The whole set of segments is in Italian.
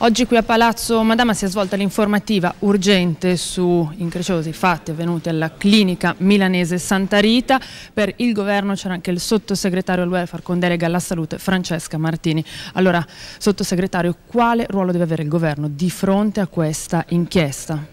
Oggi qui a Palazzo Madama si è svolta l'informativa urgente su incresciosi fatti avvenuti alla clinica milanese Santa Rita. Per il governo c'era anche il sottosegretario al welfare con delega alla salute Francesca Martini. Allora, sottosegretario, quale ruolo deve avere il governo di fronte a questa inchiesta?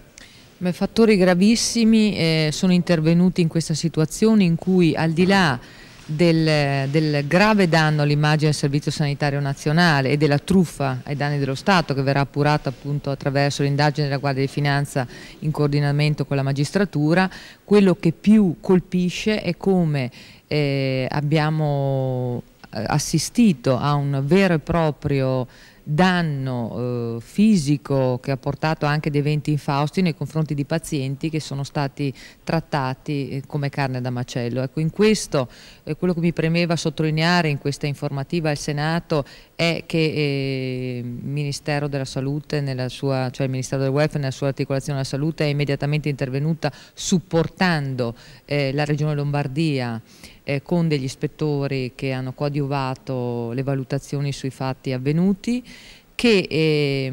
Beh, fattori gravissimi eh, sono intervenuti in questa situazione in cui al di là del, del grave danno all'immagine del Servizio Sanitario Nazionale e della truffa ai danni dello Stato che verrà appurata appunto attraverso l'indagine della Guardia di Finanza in coordinamento con la magistratura, quello che più colpisce è come eh, abbiamo eh, assistito a un vero e proprio danno eh, fisico che ha portato anche ad eventi infausti nei confronti di pazienti che sono stati trattati eh, come carne da macello. Ecco, in questo eh, quello che mi premeva sottolineare in questa informativa al Senato è che eh, il Ministero della Salute, sua, cioè il Ministero del Welfare nella sua articolazione della salute è immediatamente intervenuta supportando eh, la Regione Lombardia eh, con degli ispettori che hanno coadiuvato le valutazioni sui fatti avvenuti che eh,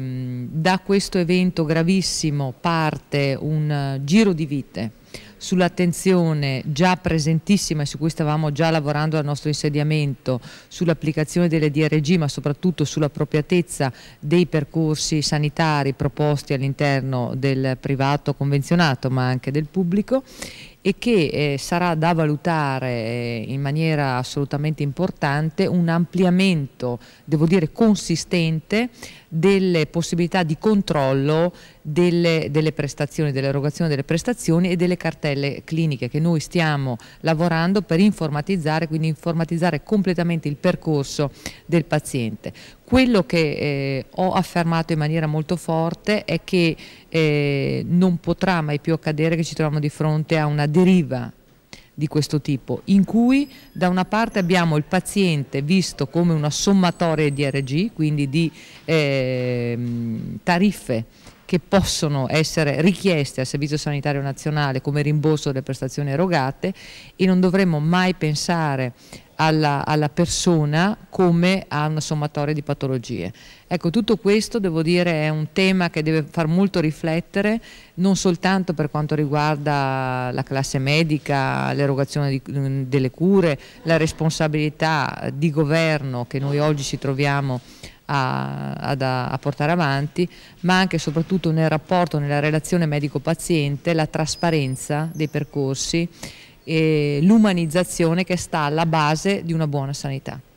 da questo evento gravissimo parte un eh, giro di vite sull'attenzione già presentissima e su cui stavamo già lavorando al nostro insediamento, sull'applicazione delle DRG ma soprattutto sull'appropriatezza dei percorsi sanitari proposti all'interno del privato convenzionato ma anche del pubblico e che eh, sarà da valutare eh, in maniera assolutamente importante un ampliamento, devo dire consistente, delle possibilità di controllo delle, delle prestazioni, dell'erogazione delle prestazioni e delle cartelle cliniche che noi stiamo lavorando per informatizzare, quindi informatizzare completamente il percorso del paziente. Quello che eh, ho affermato in maniera molto forte è che eh, non potrà mai più accadere che ci troviamo di fronte a una deriva di questo tipo, in cui da una parte abbiamo il paziente visto come una sommatoria di RG, quindi di eh, tariffe che possono essere richieste al Servizio Sanitario Nazionale come rimborso delle prestazioni erogate e non dovremmo mai pensare alla, alla, persona come a una sommatoria di patologie. Ecco, tutto questo devo dire è un tema che deve far molto riflettere, non soltanto per quanto riguarda la classe medica, l'erogazione delle cure, la responsabilità di governo che noi oggi ci troviamo a, a, a, portare avanti, ma anche e soprattutto nel rapporto, nella relazione medico-paziente, la trasparenza dei percorsi l'umanizzazione che sta alla base di una buona sanità.